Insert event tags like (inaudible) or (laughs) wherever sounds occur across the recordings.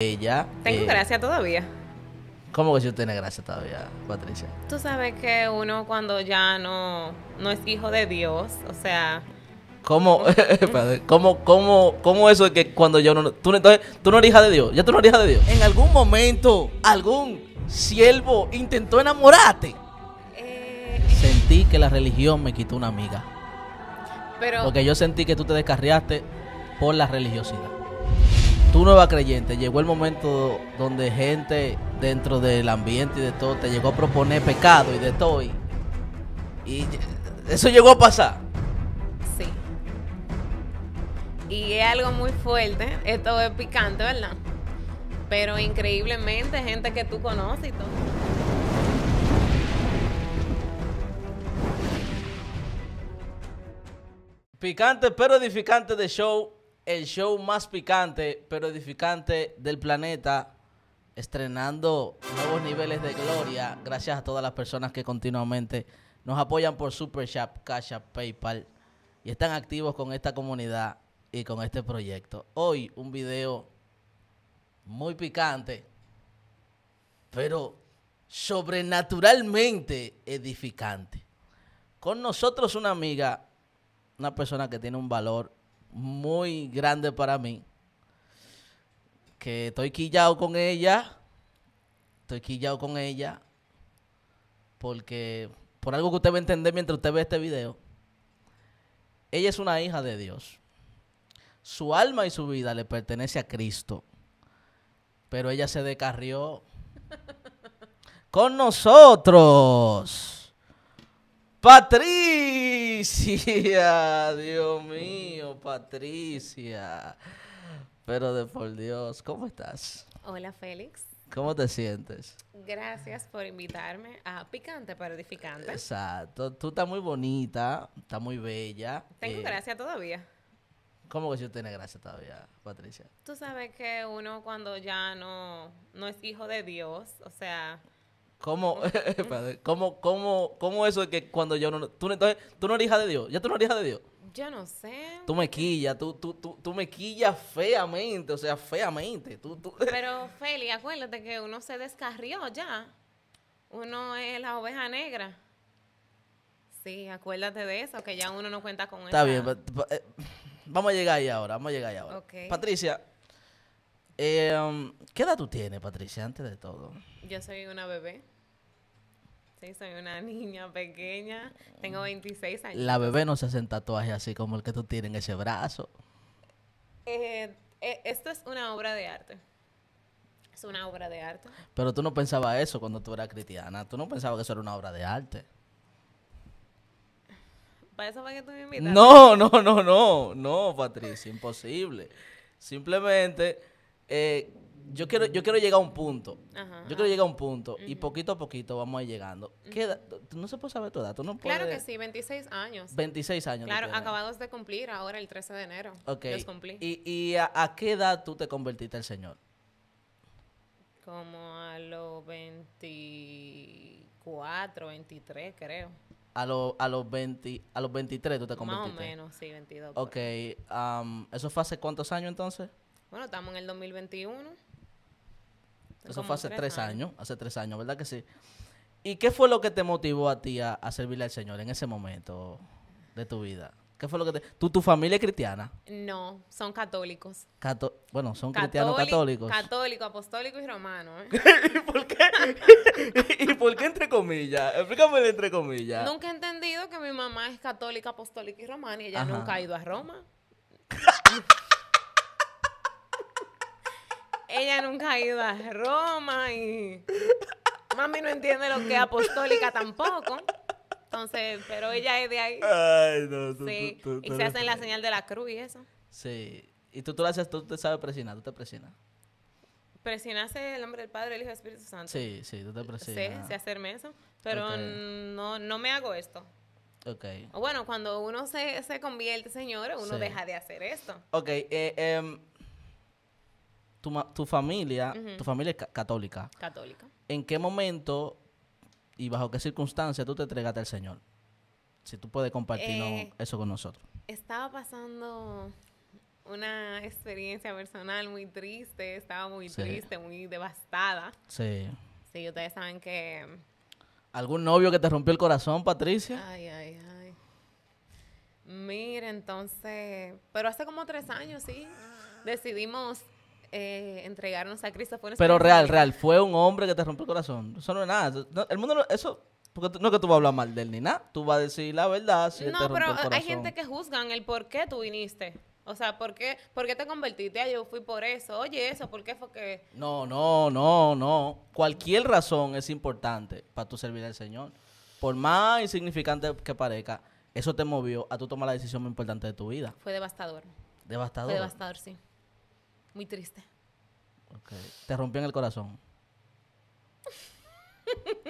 Ella. Tengo eh, gracia todavía. ¿Cómo que yo tiene gracia todavía, Patricia? Tú sabes que uno cuando ya no, no es hijo de Dios, o sea. ¿Cómo, (laughs) ¿Cómo, cómo, cómo eso es que cuando yo no. Tú, entonces, no eres hija de Dios, ya tú no eres hija de Dios. En algún momento, algún siervo intentó enamorarte. Eh, sentí que la religión me quitó una amiga. Pero. Porque yo sentí que tú te descarriaste por la religiosidad tú nueva creyente, llegó el momento donde gente dentro del ambiente y de todo te llegó a proponer pecado y de todo. Y, y eso llegó a pasar. Sí. Y es algo muy fuerte, esto es picante, ¿verdad? Pero increíblemente gente que tú conoces y todo. Picante pero edificante de show el show más picante pero edificante del planeta, estrenando nuevos niveles de gloria. Gracias a todas las personas que continuamente nos apoyan por Super Shop, Cash PayPal y están activos con esta comunidad y con este proyecto. Hoy un video muy picante, pero sobrenaturalmente edificante. Con nosotros una amiga, una persona que tiene un valor muy grande para mí. Que estoy quillado con ella. Estoy quillado con ella. Porque, por algo que usted va a entender mientras usted ve este video, ella es una hija de Dios. Su alma y su vida le pertenece a Cristo. Pero ella se descarrió con nosotros. Patrick. Patricia, (laughs) Dios mío, Patricia. Pero de por Dios, ¿cómo estás? Hola, Félix. ¿Cómo te sientes? Gracias por invitarme a ah, Picante pero Edificante. Exacto. Tú estás muy bonita, estás muy bella. Tengo eh, gracia todavía. ¿Cómo que yo tengo gracia todavía, Patricia? Tú sabes que uno cuando ya no, no es hijo de Dios, o sea, (laughs) ¿Cómo, ¿Cómo, cómo, eso es que cuando yo no... Tú, entonces, tú no eres hija de Dios. Ya tú no eres hija de Dios. Yo no sé. Tú me quillas, tú, tú, tú, me quillas feamente, o sea, feamente. (laughs) Pero, Feli, acuérdate que uno se descarrió ya. Uno es la oveja negra. Sí, acuérdate de eso, que ya uno no cuenta con eso. Está bien, eh, vamos a llegar ahí ahora, vamos a llegar ahí ahora. Patricia, Em, ¿Qué edad tú tienes, Patricia, antes de todo? Yo soy una bebé. Sí, soy una niña pequeña. Tengo 26 años. La bebé no se hace en tatuaje así como el que tú tienes en ese brazo. Eh, eh, esto es una obra de arte. Es una obra de arte. Pero tú no pensabas eso cuando tú eras cristiana. Tú no pensabas que eso era una obra de arte. ¿Para eso fue que tú me invitaste? No, no, no, no. No, Patricia, imposible. Simplemente eh, yo quiero, yo quiero llegar a un punto. yo quiero llegar a un punto. Y poquito a poquito vamos a ir llegando. ¿Qué No se puede saber tu edad. no Claro que sí, 26 años. 26 años. Claro, acabados de cumplir ahora el 13 de enero. Los cumplí. ¿Y, a, qué edad tú te convertiste el Señor? Como a los 24, 23, creo. A, los a los 23 tú te convertiste. Más o menos, sí, 22. Ok. Um, ¿Eso fue hace cuántos años entonces? Bueno, estamos en el 2021. Eso fue hace tres años. hace tres años, ¿verdad que sí? ¿Y qué fue lo que te motivó a ti a, servirle al Señor en ese momento de tu vida? ¿Qué fue lo que te... ¿Tú, tu familia es cristiana? No, son católicos. Bueno, son cristianos católicos. Católico, apostólico y romano. ¿eh? (laughs) ¿Y por qué? (laughs) ¿Y por qué entre comillas? Explícame entre comillas. Nunca he entendido que mi mamá es católica, apostólica y romana y ella nunca ha ido a Roma. (laughs) ella nunca ha ido a Roma y mami no entiende lo que es apostólica tampoco. Entonces, pero ella es de ahí. Ay, no, tú, sí. y se hacen la señal de la cruz y eso. Sí. Y tú, tú lo haces, tú te sabes presionar, tú te presionas. presionas el nombre del Padre, el Hijo y el Espíritu Santo. Sí, sí, tú te presionas. Sí, sé hacerme eso. Pero no, no me hago esto. Ok. Bueno, cuando uno se, se convierte, Señor, uno deja de hacer esto. Ok, eh, eh tu, tu familia, tu familia es católica. Católica. ¿En qué momento y bajo qué circunstancia tú te entregaste al Señor? Si tú puedes compartir eh, eso con nosotros. Estaba pasando una experiencia personal muy triste, estaba muy triste, muy devastada. Sí. Sí, ustedes saben que... ¿Algún novio que te rompió el corazón, Patricia? Ay, ay, ay. Mira, entonces, pero hace como tres años, sí, decidimos eh, entregarnos a Cristo fue Pero real, real, fue un hombre que te rompió el corazón. Eso no es nada. el mundo no, eso porque no es que tú vas a hablar mal de él ni nada, tú vas a decir la verdad. Si no, pero hay gente que juzgan el por qué tú viniste. O sea, ¿por qué, ¿por qué te convertiste? Ah, yo fui por eso. Oye, eso, ¿por qué fue que...? No, no, no, no. Cualquier razón es importante para tu servir al Señor. Por más insignificante que parezca, eso te movió a tú tomar la decisión más importante de tu vida. Fue devastador. Devastador. devastador, sí. Muy triste. Okay. Te en el corazón.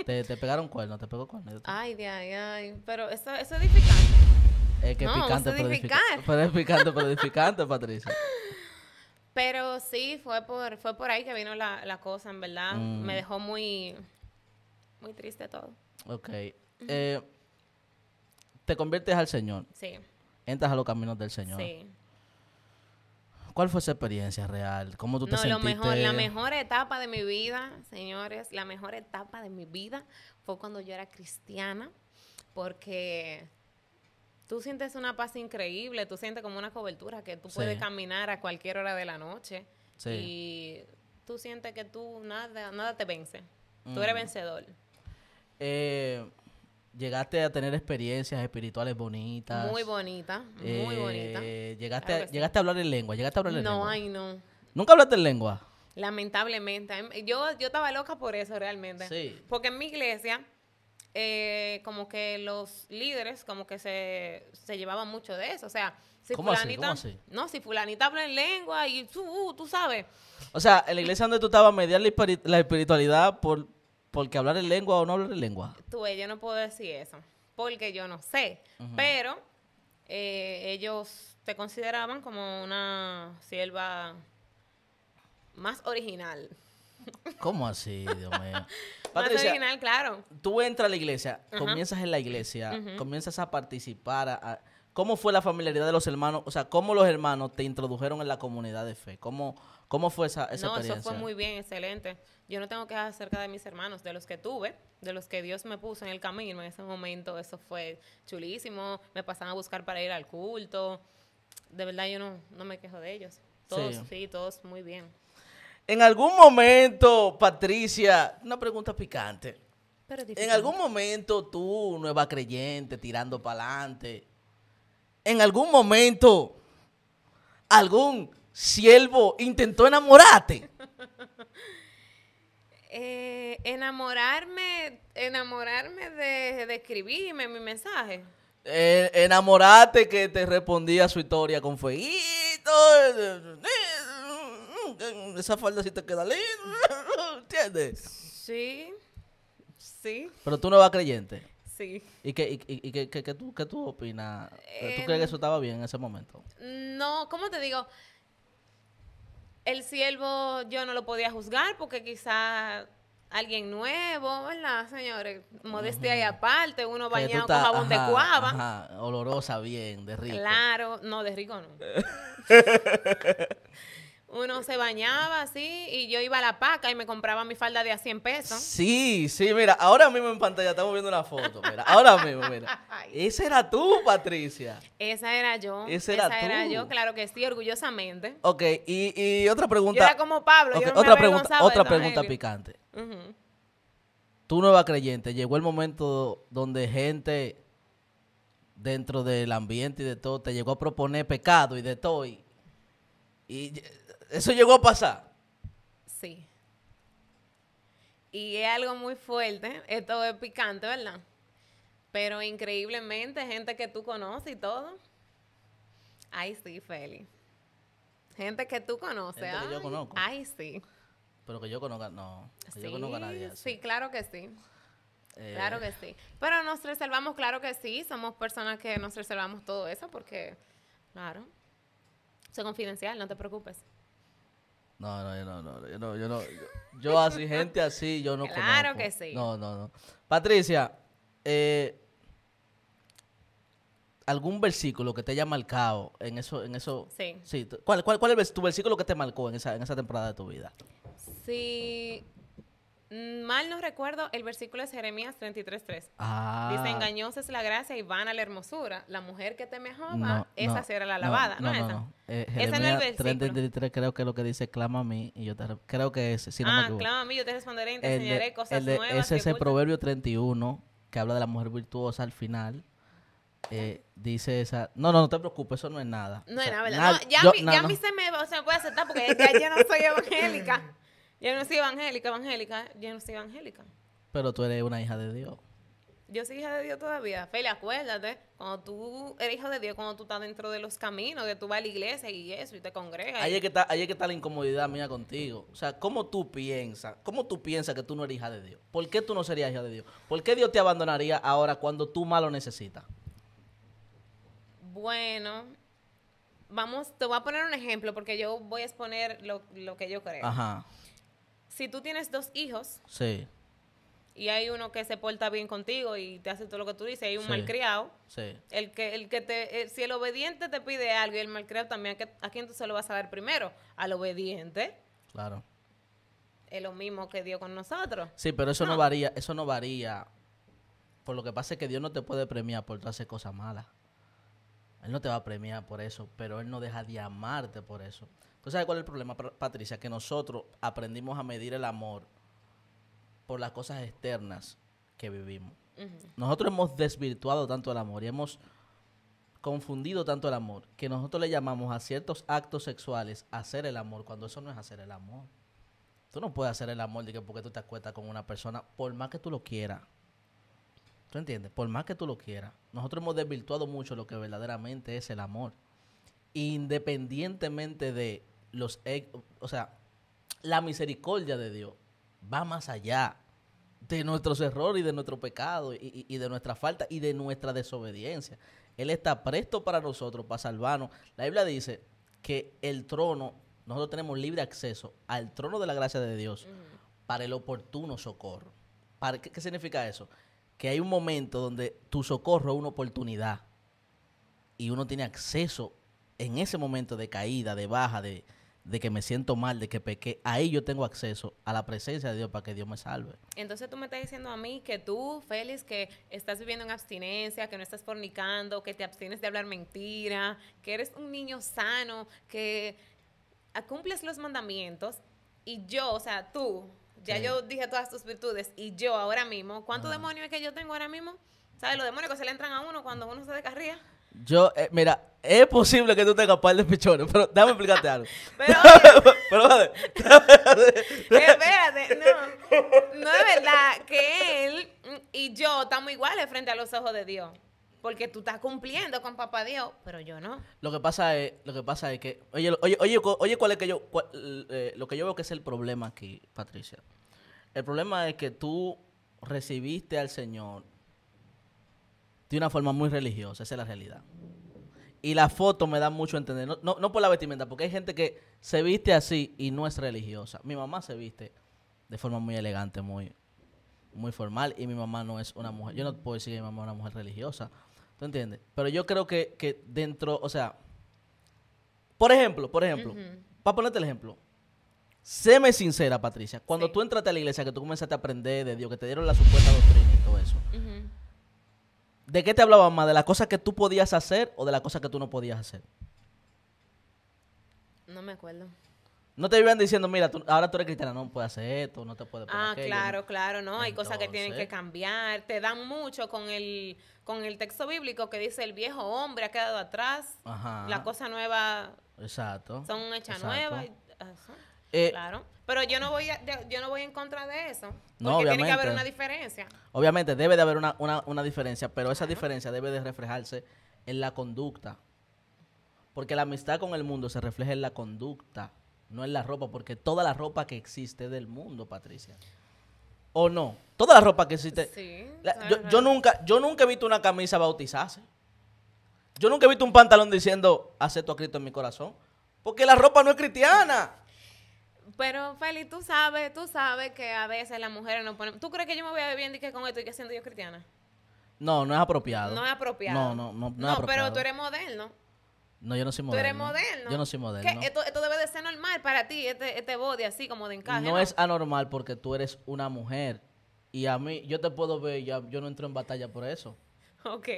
te, pegaron cuerno, te pegó cuerno. Ay, ay, ay. Pero eso, eso es edificante. Es que no, es picante, pero edificante. Pero es picante, pero edificante, Patricia. Pero sí, fue por, fue por ahí que vino la, la cosa, en verdad. Mm. Me dejó muy, muy triste todo. Ok. Eh, te conviertes al Señor. Sí. Entras a los caminos del Señor. Sí. ¿Cuál fue esa experiencia real? ¿Cómo tú te no, Lo mejor, la mejor etapa de mi vida, señores, la mejor etapa de mi vida fue cuando yo era cristiana, porque tú sientes una paz increíble, tú sientes como una cobertura que tú puedes caminar a cualquier hora de la noche y tú sientes que tú nada, nada te vence. Tú eres mm. vencedor. Eh, llegaste a tener experiencias espirituales bonitas. Muy bonitas, muy eh, bonitas. Llegaste, a, llegaste a hablar en lengua, llegaste a hablar en lengua. No, ay, no. ¿Nunca hablaste en lengua? Lamentablemente. Em, yo, yo estaba loca por eso realmente. Sí. Porque en mi iglesia, eh, como que los líderes, como que se, se llevaban mucho de eso. O sea, si fulanita. No, si fulanita habla en lengua y tú, tú sabes. O sea, en la iglesia donde tú estabas, mediar la espiritualidad por, porque hablar en lengua o no hablar en lengua. Tú, yo no puedo decir eso, porque yo no sé. Pero eh, ellos te consideraban como una sierva más original. (laughs) ¿Cómo así, Dios mío? (laughs) más original, claro. Tú entras a la iglesia, comienzas en la iglesia, comienzas a participar, a, ¿Cómo fue la familiaridad de los hermanos? O sea, ¿cómo los hermanos te introdujeron en la comunidad de fe? ¿Cómo, cómo fue esa, esa experiencia? No, eso fue muy bien, excelente. Yo no tengo que quejas acerca de mis hermanos, de los que tuve, de los que Dios me puso en el camino en ese momento. Eso fue chulísimo. Me pasan a buscar para ir al culto. De verdad, yo no, me quejo de ellos. Todos, sí. todos muy bien. En algún momento, Patricia, una pregunta picante. en algún momento tú, nueva creyente, tirando para adelante, en algún momento algún siervo intentó enamorarte? Eh, enamorarme, enamorarme de, escribirme mi mensaje. Eh, enamorarte que te respondía su historia con feíto. Esa falda sí te queda linda. ¿Entiendes? Sí. Sí. Pero tú no vas creyente. ¿Y qué, tú, qué tú opinas? ¿Tú crees que em, eso estaba bien en ese momento? No, ¿cómo te digo? El siervo yo no lo podía juzgar porque quizá alguien nuevo, ¿verdad, señores? Modestia y aparte, uno bañado con jabón de guava. olorosa bien, de rico. Claro, no, de rico no. (laughs) Uno se bañaba así y yo iba a la paca y me compraba mi falda de a 100 pesos. Sí, sí, mira, ahora mismo en pantalla estamos viendo una foto, mira, ahora mismo, mira. (laughs) Esa era tú, Patricia. Esa era yo. Esa era, Esa era yo, claro que sí, orgullosamente. Ok, y, otra pregunta. era como Pablo, otra pregunta, Otra pregunta picante. Tu Tú nueva creyente, llegó el momento donde gente dentro del ambiente y de todo te llegó a proponer pecado y de todo y ¿Eso llegó a pasar? Sí. Y es algo muy fuerte. Esto es picante, ¿verdad? Pero increíblemente, gente que tú conoces y todo. Ay, sí, Feli. Gente que tú conoces. ay, yo conozco. sí. Pero que yo conozca, no. sí, a nadie. Sí, claro que sí. Eh, claro que sí. Pero nos reservamos, claro que sí. Somos personas que nos reservamos todo eso porque, claro. Soy confidencial, no te preocupes. No, no, yo no, no, yo no, yo no. Yo, así, gente así, yo no conozco. Claro que sí. No, no, no. Patricia, eh, ¿algún versículo que te haya marcado en eso, en eso? Sí. ¿Cuál, es tu versículo que te marcó esa, en esa temporada de tu vida? Sí, mal no recuerdo, el versículo de Jeremías 33.3. Ah. Dice, engañosa es la gracia y vana la hermosura. La mujer que teme Jehová, esa será la alabada No, no, no esa. no eh, es el versículo. 33 creo que es lo que dice, clama a mí y yo te... Creo que es, ah, clama a mí, yo te responderé y te enseñaré cosas nuevas. Ese es el Proverbio 31, que habla de la mujer virtuosa al final. Eh, dice esa, no, no, no te preocupes, eso no es nada. No es nada, ¿verdad? ya, mi, a mí se me, o me puede aceptar porque ya no soy evangélica. Yo no soy evangélica, evangélica. Yo no soy evangélica. Pero tú eres una hija de Dios. Yo soy hija de Dios todavía. Feli, acuérdate, cuando tú eres hija de Dios, cuando tú estás dentro de los caminos, que tú vas a la iglesia y eso, y te congregas. Ahí es que está, que la incomodidad mía contigo. O sea, ¿cómo tú piensas? ¿Cómo tú piensas que tú no eres hija de Dios? ¿Por qué tú no serías hija de Dios? ¿Por qué Dios te abandonaría ahora cuando tú más lo necesitas? Bueno, vamos, te voy a poner un ejemplo porque yo voy a exponer lo, lo que yo creo. Ajá si tú tienes dos hijos. Sí. Y hay uno que se porta bien contigo y te hace todo lo que tú dices, hay un malcriado. El que, el que te, eh, si el obediente te pide algo y el malcriado también, ¿a quién tú se lo vas a dar primero? Al obediente. Claro. Es lo mismo que Dios con nosotros. Sí, pero eso no, varía, eso no varía. Por lo que pasa es que Dios no te puede premiar por hacer cosas malas. Él no te va a premiar por eso, pero Él no deja de amarte por eso. ¿Tú sabes cuál es el problema, Patricia? Que nosotros aprendimos a medir el amor por las cosas externas que vivimos. Nosotros hemos desvirtuado tanto el amor y hemos confundido tanto el amor que nosotros le llamamos a ciertos actos sexuales hacer el amor cuando eso no es hacer el amor. Tú no puedes hacer el amor de que porque tú te acuestas con una persona por más que tú lo quieras. ¿Tú entiendes? Por más que tú lo quieras. Nosotros hemos desvirtuado mucho lo que verdaderamente es el amor independientemente de los... O sea, la misericordia de Dios va más allá de nuestros errores y de nuestro pecado y, de nuestra falta y de nuestra desobediencia. Él está presto para nosotros, para salvarnos. La Biblia dice que el trono, nosotros tenemos libre acceso al trono de la gracia de Dios para el oportuno socorro. ¿Para, qué, ¿Qué significa eso? Que hay un momento donde tu socorro es una oportunidad y uno tiene acceso en ese momento de caída, de baja, de, que me siento mal, de que pequé, ahí yo tengo acceso a la presencia de Dios para que Dios me salve. Entonces tú me estás diciendo a mí que tú, Félix, que estás viviendo en abstinencia, que no estás fornicando, que te abstienes de hablar mentira, que eres un niño sano, que cumples los mandamientos y yo, o sea, tú, ya yo dije todas tus virtudes y yo ahora mismo, ¿cuántos demonio demonios es que yo tengo ahora mismo? ¿Sabes? Los demonios que se le entran a uno cuando uno se descarría. Yo, eh, mira, es posible que tú tengas par de pichones, pero déjame explicarte algo. (laughs) pero, (laughs) pero (laughs) eh, Espérate, no. No es verdad que él y yo estamos iguales frente a los ojos de Dios. Porque tú estás cumpliendo con papá Dios, pero yo no. Lo que pasa es, lo que pasa es que, oye, oye, oye, oye cuál es que yo, eh, lo que yo veo que es el problema aquí, Patricia. El problema es que tú recibiste al Señor de una forma muy religiosa, esa es la realidad. Y la foto me da mucho a entender, no, por la vestimenta, porque hay gente que se viste así y no es religiosa. Mi mamá se viste de forma muy elegante, muy, muy formal, y mi mamá no es una mujer, yo no puedo decir que mi mamá es una mujer religiosa, ¿tú entiendes? Pero yo creo que, dentro, o sea, por ejemplo, por ejemplo, para ponerte el ejemplo, séme sincera, Patricia, cuando tú entraste a la iglesia, que tú comenzaste a aprender de Dios, que te dieron la supuesta doctrina y todo eso. ¿De qué te hablaba, más? ¿De las cosas que tú podías hacer o de las cosas que tú no podías hacer? No me acuerdo. No te iban diciendo, mira, ahora tú eres cristiana, no puedes hacer esto, no te puedes poner Ah, claro, claro, no, hay cosas que tienen que cambiar. Te dan mucho con el, con el texto bíblico que dice, el viejo hombre ha quedado atrás, Ajá. la cosa nueva... Exacto. Son hechas nuevas. Ah, eh, claro. Pero yo no voy yo no voy en contra de eso. Porque no, tiene que haber una diferencia. Obviamente, debe de haber una, diferencia, pero esa diferencia debe de reflejarse en la conducta. Porque la amistad con el mundo se refleja en la conducta, no en la ropa, porque toda la ropa que existe del mundo, Patricia. ¿O no? Toda la ropa que existe. yo, nunca, yo nunca he visto una camisa bautizarse. Yo nunca he visto un pantalón diciendo, acepto a Cristo en mi corazón. Porque la ropa no es cristiana. Pero, Feli, tú sabes, tú sabes que a veces las mujeres no ponen... ¿Tú crees que yo me voy a ver bien que con esto y que siendo yo cristiana? No, no es apropiado. No es apropiado. No, no, no, no, es apropiado. pero tú eres moderno. No, yo no soy moderno. Tú eres moderno. Yo no soy moderno. Esto, esto, debe de ser normal para ti, este, este body así como de encaje. No, es anormal porque tú eres una mujer. Y a mí, yo te puedo ver, ya, yo no entro en batalla por eso. (laughs) Ok.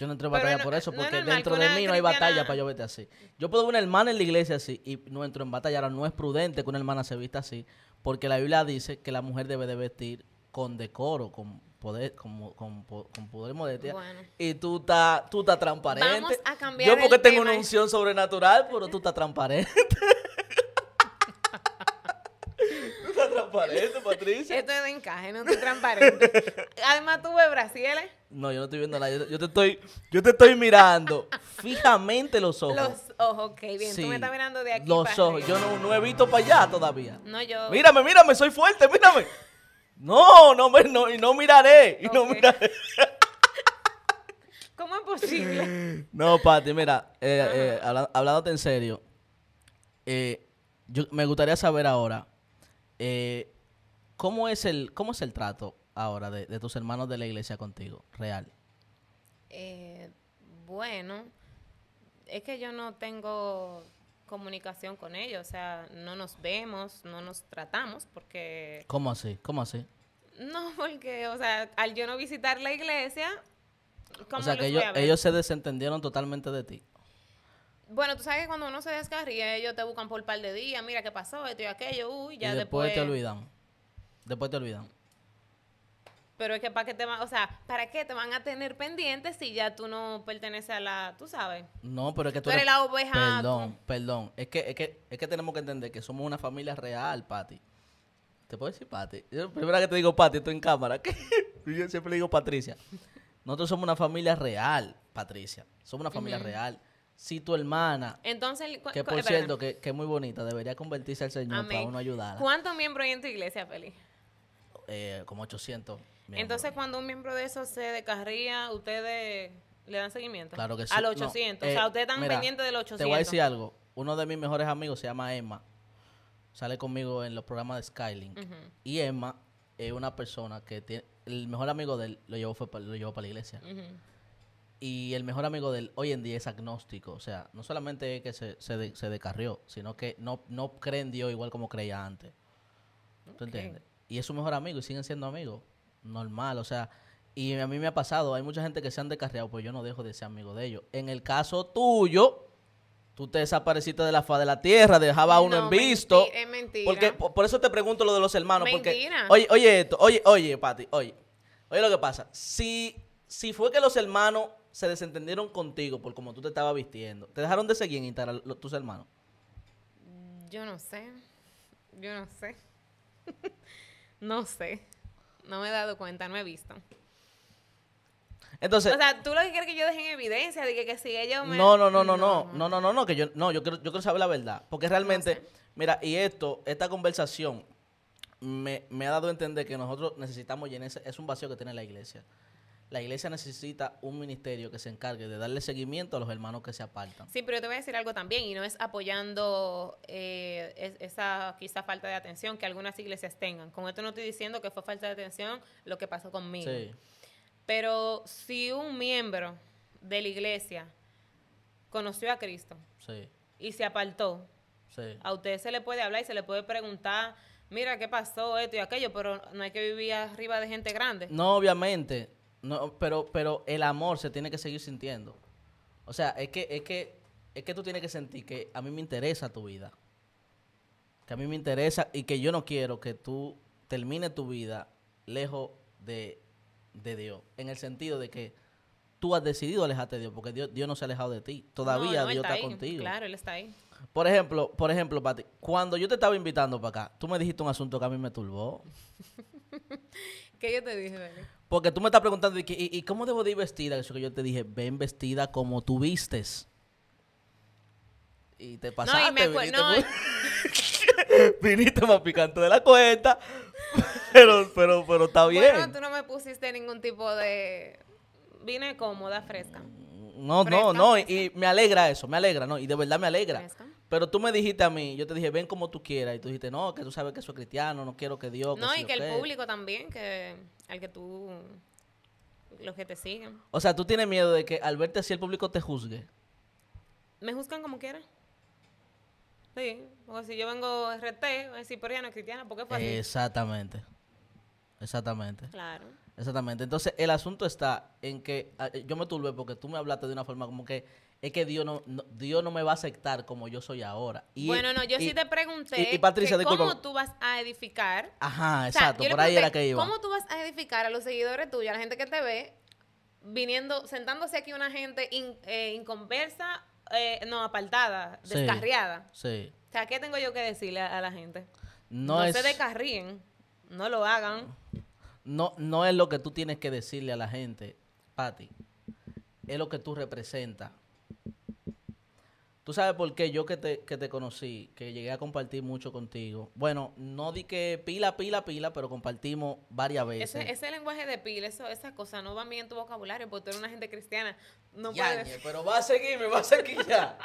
Yo no entro en batalla por eso, porque dentro de mí no hay batalla para yo verte así. Yo puedo ver una hermana en la iglesia así y no entro en batalla. Ahora no es prudente que una hermana se vista así, porque la Biblia dice que la mujer debe de vestir con decoro, con poder, como con, poder y modestia. Y tú estás transparente. Vamos yo porque tengo una unción sobrenatural, pero tú estás transparente. (laughs) tú estás transparente, (laughs) Patricia. Esto es de encaje, no estoy transparente. Además, tú ves brasiles. No, yo no estoy viendo nada. Yo, te estoy, yo te estoy mirando (laughs) fijamente los ojos. Los ojos, ok, bien. Tú me estás mirando de aquí. Los ojos. Yo no, no, he visto para allá todavía. No, yo. Mírame, mírame, soy fuerte, mírame. No, no, no, y no miraré. Y no miraré. (laughs) ¿Cómo es posible? (laughs) No, Pati, mira, eh, eh hablándote en serio, eh, yo, me gustaría saber ahora, eh, ¿cómo, es el, ¿cómo es el trato ahora de, tus hermanos de la iglesia contigo, real? Eh, bueno, es que yo no tengo comunicación con ellos, o sea, no nos vemos, no nos tratamos porque... ¿Cómo así? ¿Cómo así? No, (laughs) porque, o sea, al yo no visitar la iglesia... o sea, que ellos, se desentendieron totalmente de ti. Bueno, tú sabes que cuando uno se descarría, ellos te buscan por un par de días, mira qué pasó, esto y aquello, uy, ya después... después te olvidan. Después te olvidan. Pero es que para qué te van, o sea, ¿para qué te van a tener pendientes si ya tú no perteneces a la, tú sabes? No, pero es que tú, eres, la oveja. Perdón, perdón. Es que, es que, tenemos que entender que somos una familia real, Pati. ¿Te puedo decir Pati? Yo primera que te digo Pati, estoy en cámara. (laughs) Yo siempre le digo Patricia. Nosotros somos una familia real, Patricia. Somos una familia real. Si tu hermana, Entonces, que por cierto, que, es muy bonita, debería convertirse al Señor para uno ayudarla. ¿Cuántos miembros hay en tu iglesia, Feli? Eh, como 800. Entonces, cuando un miembro de eso se descarría, ustedes le dan seguimiento. Claro que sí. Al 800. o sea, eh, ustedes están pendientes del 800. Te voy a decir algo. Uno de mis mejores amigos se llama Emma. Sale conmigo en los programas de Skylink. Y Emma es una persona que tiene. El mejor amigo de él lo llevó, fue, lo llevó para la iglesia. Y el mejor amigo de él hoy en día es agnóstico. O sea, no solamente es que se, se, descarrió, sino que no, no cree en Dios igual como creía antes. ¿Tú entiendes? Y es su mejor amigo y siguen siendo amigos normal, o sea, y a mí me ha pasado, hay mucha gente que se han descarriado, pues yo no dejo de ser amigo de ellos. En el caso tuyo, tú te desapareciste de la faz de la tierra, dejaba a uno en visto. es mentira. Porque, por, eso te pregunto lo de los hermanos. Porque, oye, oye esto, oye, oye, Pati, oye. Oye lo que pasa. Si, si fue que los hermanos se desentendieron contigo por como tú te estabas vistiendo, ¿te dejaron de seguir en Instagram tus hermanos? Yo no sé. Yo no sé. (laughs) no sé. No me he dado cuenta, no he visto. Entonces, o sea, tú lo que quieres que yo deje en evidencia de que, que si ellos me... No, no, no, no, no, no, no, no, no, que yo, no, yo quiero, yo quiero saber la verdad. Porque realmente, mira, y esto, esta conversación me, me, ha dado a entender que nosotros necesitamos llenarse, es un vacío que tiene la iglesia la iglesia necesita un ministerio que se encargue de darle seguimiento a los hermanos que se apartan. Sí, pero yo te voy a decir algo también, y no es apoyando eh, esa quizá falta de atención que algunas iglesias tengan. Con esto no estoy diciendo que fue falta de atención lo que pasó conmigo. Sí. Pero si un miembro de la iglesia conoció a Cristo y se apartó, a usted se le puede hablar y se le puede preguntar mira qué pasó, esto y aquello, pero no hay que vivir arriba de gente grande. No, obviamente. No, pero, pero el amor se tiene que seguir sintiendo. O sea, es que, es que, es que tú tienes que sentir que a mí me interesa tu vida. Que a mí me interesa y que yo no quiero que tú termines tu vida lejos de, Dios. En el sentido de que tú has decidido alejarte de Dios, porque Dios, Dios no se ha alejado de ti. Todavía Dios está, contigo. Claro, Él está ahí. Por ejemplo, por ejemplo, Pati, cuando yo te estaba invitando para acá, tú me dijiste un asunto que a mí me turbó. (laughs) ¿Qué yo te dije, porque tú me estás preguntando, ¿y, cómo debo de ir vestida? Eso que yo te dije, ven vestida como tú vistes. Y te pasaste, no, y me (laughs) viniste, más picante de la cuenta, (laughs) pero, pero, pero está bien. Bueno, tú no me pusiste ningún tipo de... Vine cómoda, fresca. No, no, no, y me alegra eso, me alegra, no, y de verdad me alegra. Pero tú me dijiste a mí, yo te dije, ven como tú quieras, y tú dijiste, no, que tú sabes que soy cristiano, no quiero que Dios... no, y que el público también, que al que tú, los que te siguen. O sea, tú tienes miedo de que al verte así el público te juzgue. Me juzgan como quiera. Sí, o si yo vengo RT, voy a decir, no cristiana, ¿por qué fue así? Exactamente. Exactamente. Claro. Exactamente. Entonces, el asunto está en que ah, eh, yo me turbé porque tú me hablaste de una forma como que es que Dios no, Dios no me va a aceptar como yo soy ahora. Y, bueno, no, yo sí te pregunté y, Patricia, cómo tú vas a edificar. Ajá, exacto, por ahí era que iba. ¿Cómo tú vas a edificar a los seguidores tuyos, a la gente que te ve, viniendo, sentándose aquí una gente in, eh, inconversa, eh, no, apartada, descarriada? Sí. O sea, ¿qué tengo yo que decirle a, la gente? No, se descarríen, no lo hagan. No, no es lo que tú tienes que decirle a la gente, Patti. Es lo que tú representas Tú sabes por qué yo que te, que te conocí, que llegué a compartir mucho contigo. Bueno, no di que pila, pila, pila, pero compartimos varias veces. Ese, ese lenguaje de pila, eso, esas cosas no va bien en tu vocabulario porque tú eres una gente cristiana. No Pero va a seguirme, va a seguir ya.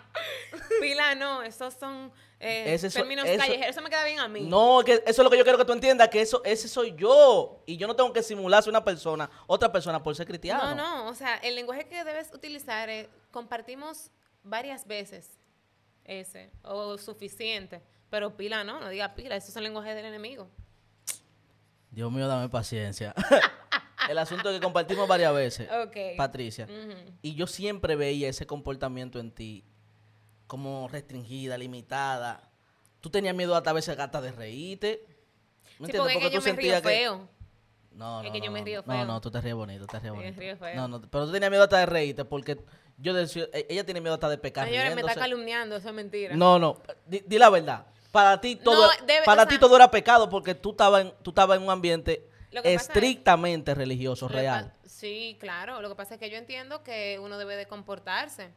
(laughs) pila no, esos son eh, términos callejeros, eso me queda bien a mí. No, que eso es lo que yo quiero que tú entiendas, que eso ese soy yo y yo no tengo que simularse una persona, otra persona por ser cristiana. No, no, o sea, el lenguaje que debes utilizar es compartimos varias veces ese, o suficiente. Pero pila no, no diga pila, es el lenguaje del enemigo. Dios mío, dame paciencia. (laughs) El asunto que compartimos varias veces, Patricia. Y yo siempre veía ese comportamiento en ti como restringida, limitada. Tú tenías miedo a, a veces a gata de reírte. Porque, yo me que... feo. No, no. no, No, tú te ríes bonito, te ríes bonito. No, no, pero tú tenías miedo hasta de reírte porque yo e-, ella tiene miedo hasta de pecar. Señores, me está calumniando, eso es mentira. No, no, di, la verdad. Para ti todo, para ti todo era pecado porque tú estabas en, tú en un ambiente estrictamente religioso, real. Sí, claro. Lo que pasa es que yo entiendo que uno debe de comportarse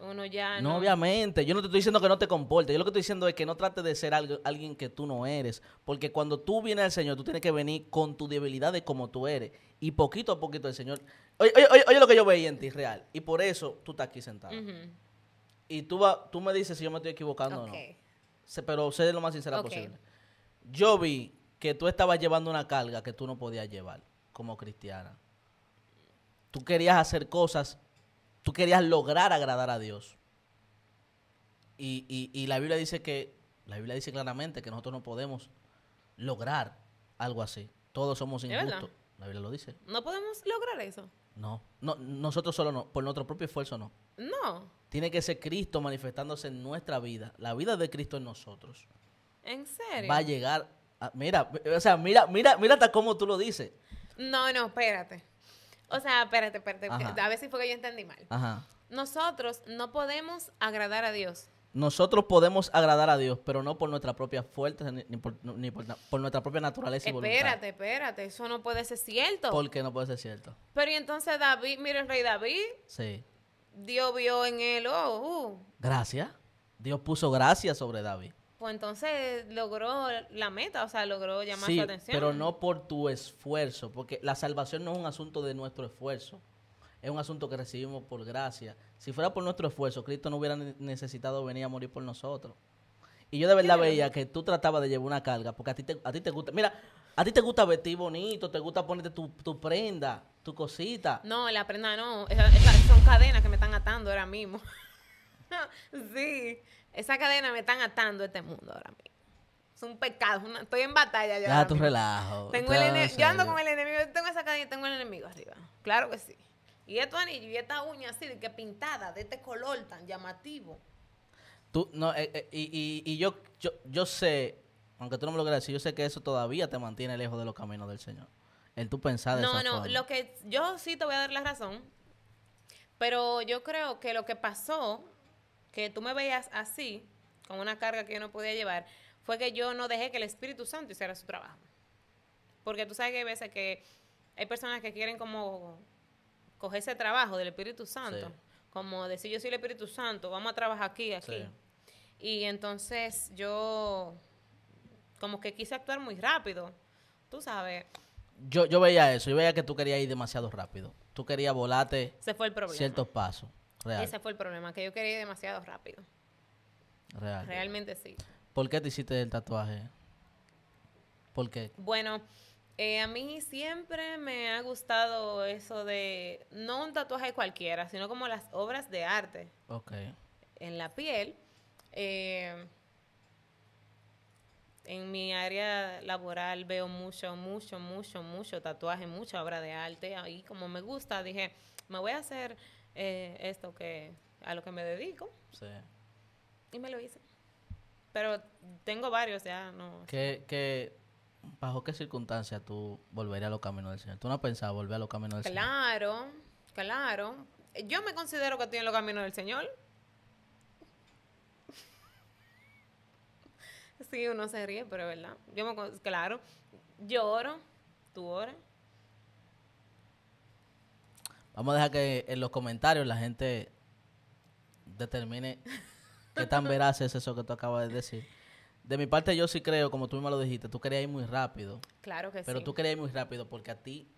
uno ya no, no... obviamente. Yo no te estoy diciendo que no te comportes. Yo lo que estoy diciendo es que no trates de ser alguien que tú no eres. Porque cuando tú vienes al Señor, tú tienes que venir con tus debilidades como tú eres. Y poquito a poquito el Señor... Oye, oye, oye lo que yo veía en ti, real. Y por eso tú estás aquí sentado. Y tú, tú me dices si yo me estoy equivocando o no. pero sé lo más sincera posible. Yo vi que tú estabas llevando una carga que tú no podías llevar como cristiana. Tú querías hacer cosas tú querías lograr agradar a Dios. Y, y, la Biblia dice que, la Biblia dice claramente que nosotros no podemos lograr algo así. Todos somos injustos. La Biblia lo dice. No podemos lograr eso. No, no, nosotros solo no, por nuestro propio esfuerzo no. No. Tiene que ser Cristo manifestándose en nuestra vida, la vida de Cristo en nosotros. ¿En serio? Va a llegar, mira, o sea, mira, mira, mira hasta cómo tú lo dices. No, no, espérate. O sea, espérate, espérate. A ver si fue que yo entendí mal. Ajá. Nosotros no podemos agradar a Dios. Nosotros podemos agradar a Dios, pero no por nuestra propia fuerza ni, por, nuestra propia naturaleza y voluntad. Espérate, espérate, eso no puede ser cierto. ¿Por qué no puede ser cierto? Pero y entonces David, miren, el rey David. Sí. Dios vio en él, oh, uh. Gracias. Dios puso gracia sobre David pues entonces logró la meta, o sea, logró llamar su atención. Pero no por tu esfuerzo, porque la salvación no es un asunto de nuestro esfuerzo, es un asunto que recibimos por gracia. Si fuera por nuestro esfuerzo, Cristo no hubiera necesitado venir a morir por nosotros. Y yo de verdad veía que tú tratabas de llevar una carga, porque a ti te, a ti te gusta, mira, a ti te gusta vestir bonito, te gusta ponerte tu, prenda, tu cosita. No, la prenda no, son cadenas que me están atando ahora mismo. (laughs) (laughs) sí, esa cadena me están atando este mundo ahora mismo. Es un pecado, estoy en batalla. Ya, ah, tu relajo. Tengo el Yo ando con el enemigo, yo tengo esa cadena y tengo el enemigo arriba. Claro que sí. Y estos anillo y esta uña así, de que pintada, de este color tan llamativo. Tú, no, eh, eh, y, y, y yo, yo, yo sé, aunque tú no me lo decir, yo sé que eso todavía te mantiene lejos de los caminos del Señor. En tu pensar No, no, lo que yo sí te voy a dar la razón, pero yo creo que lo que pasó que tú me veías así, con una carga que yo no podía llevar, fue que yo no dejé que el Espíritu Santo hiciera su trabajo. Porque tú sabes que hay veces que hay personas que quieren como coger ese trabajo del Espíritu Santo, como decir yo soy el Espíritu Santo, vamos a trabajar aquí, aquí. Y entonces yo como que quise actuar muy rápido, tú sabes. Yo, yo veía eso, yo veía que tú querías ir demasiado rápido. Tú querías volarte Se fue el problema. ciertos pasos. Ese fue el problema, que yo quería ir demasiado rápido. Realmente sí. ¿Por qué te hiciste el tatuaje? ¿Por qué? Bueno, eh, a mí siempre me ha gustado eso de, no un tatuaje cualquiera, sino como las obras de arte. Ok. En la piel. Eh, en mi área laboral veo mucho, mucho, mucho, mucho tatuaje, mucha obra de arte. Ahí como me gusta, dije, me voy a hacer eh, esto que a lo que me dedico. Y me lo hice. Pero tengo varios ya, no. ¿Qué, qué, bajo qué circunstancia tú volverías a los caminos del Señor? ¿Tú no pensabas volver a los caminos del Señor? Claro, claro. Yo me considero que estoy en los caminos del Señor. (laughs) sí, uno se ríe, pero es verdad. Yo claro, yo oro, tú oras. Vamos a dejar que en los comentarios la gente determine (laughs) qué tan veraz es eso que tú acabas de decir. De mi parte, yo sí creo, como tú me lo dijiste, tú querías ir muy rápido. Claro que sí. Pero tú querías ir muy rápido porque a ti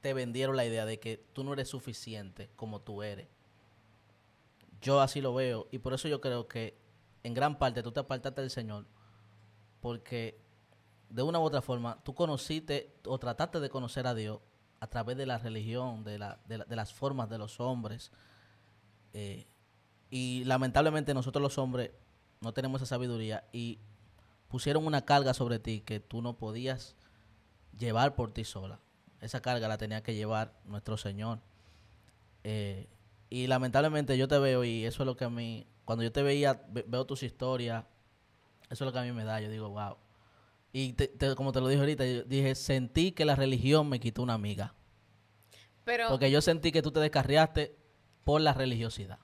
te vendieron la idea de que tú no eres suficiente como tú eres. Yo así lo veo. Y por eso yo creo que en gran parte tú te apartaste del Señor. Porque de una u otra forma tú conociste o trataste de conocer a Dios a través de la religión, de, la, de, las formas de los hombres. Eh, y lamentablemente nosotros los hombres no tenemos esa sabiduría y pusieron una carga sobre ti que tú no podías llevar por ti sola. Esa carga la tenía que llevar nuestro Señor. Eh, y lamentablemente yo te veo y eso es lo que a mí, cuando yo te veía, veo tus historias, eso es lo que a mí me da. Yo digo, wow, y como te lo dije ahorita, dije, sentí que la religión me quitó una amiga. Porque yo sentí que tú te descarriaste por la religiosidad.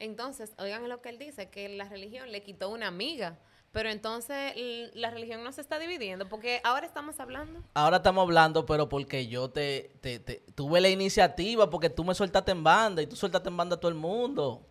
Entonces, oigan lo que él dice, que la religión le quitó una amiga. Pero entonces la religión no se está dividiendo, porque ahora estamos hablando. Ahora estamos hablando, pero porque yo te, tuve la iniciativa, porque tú me soltaste en banda y tú soltaste en banda a todo el mundo.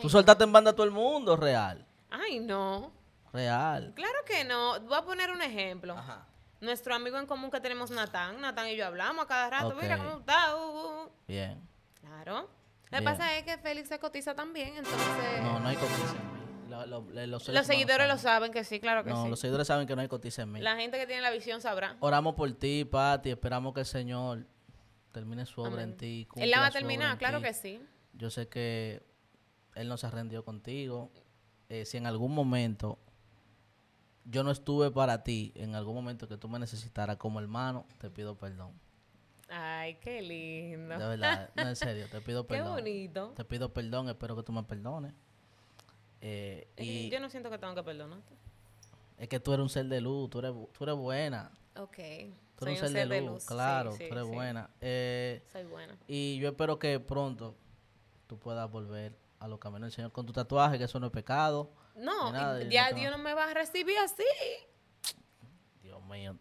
tú soltaste en banda a todo el mundo, real. Ay, no. Real. Claro que no. Voy a poner un ejemplo. Ajá. Nuestro amigo en común que tenemos, Natán. Natán y yo hablamos a cada rato. Mira cómo está. Uh, uh, uh. Bien. Claro. Lo que pasa es que Félix se cotiza también, entonces... No, no hay cotiza en mí. los, seguidores lo saben que sí, claro que sí. No, los seguidores saben que no hay cotiza en mí. La gente que tiene la visión sabrá. Oramos por ti, Pati. Esperamos que el Señor termine su obra en ti. Él la va a terminar, claro que sí. Yo sé que Él no ha rendido contigo. Eh, si en algún momento yo no estuve para ti en algún momento que tú me necesitaras como hermano, te pido perdón. Ay, qué lindo. De verdad, (laughs) no, en serio, te pido perdón. Qué bonito. Te pido perdón, espero que tú me perdones. Eh, y yo no siento que tengo que perdonarte. Es que tú eres un ser de luz, tú eres, tú eres buena. Ok. Tú eres un ser, de, luz, claro, tú eres buena. Eh, Soy buena. Y yo espero que pronto tú puedas volver a los caminos del Señor con tu tatuaje, que eso no es pecado. No, ya Dios no me va a recibir así. Dios mío,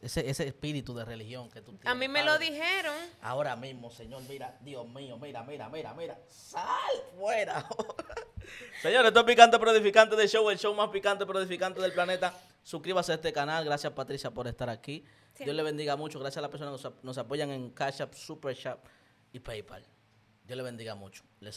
ese, espíritu de religión que tú tienes. A mí me lo dijeron. Ahora mismo, Señor, mira, Dios mío, mira, mira, mira, mira. Sal fuera. (laughs) Señor, esto es Picante pero de Show, el show más picante pero del planeta. Suscríbase a este canal. Gracias, Patricia, por estar aquí. Dios le bendiga mucho. Gracias a las personas que nos, apoyan en Cash App, Super Shop y PayPal. Dios le bendiga mucho. Les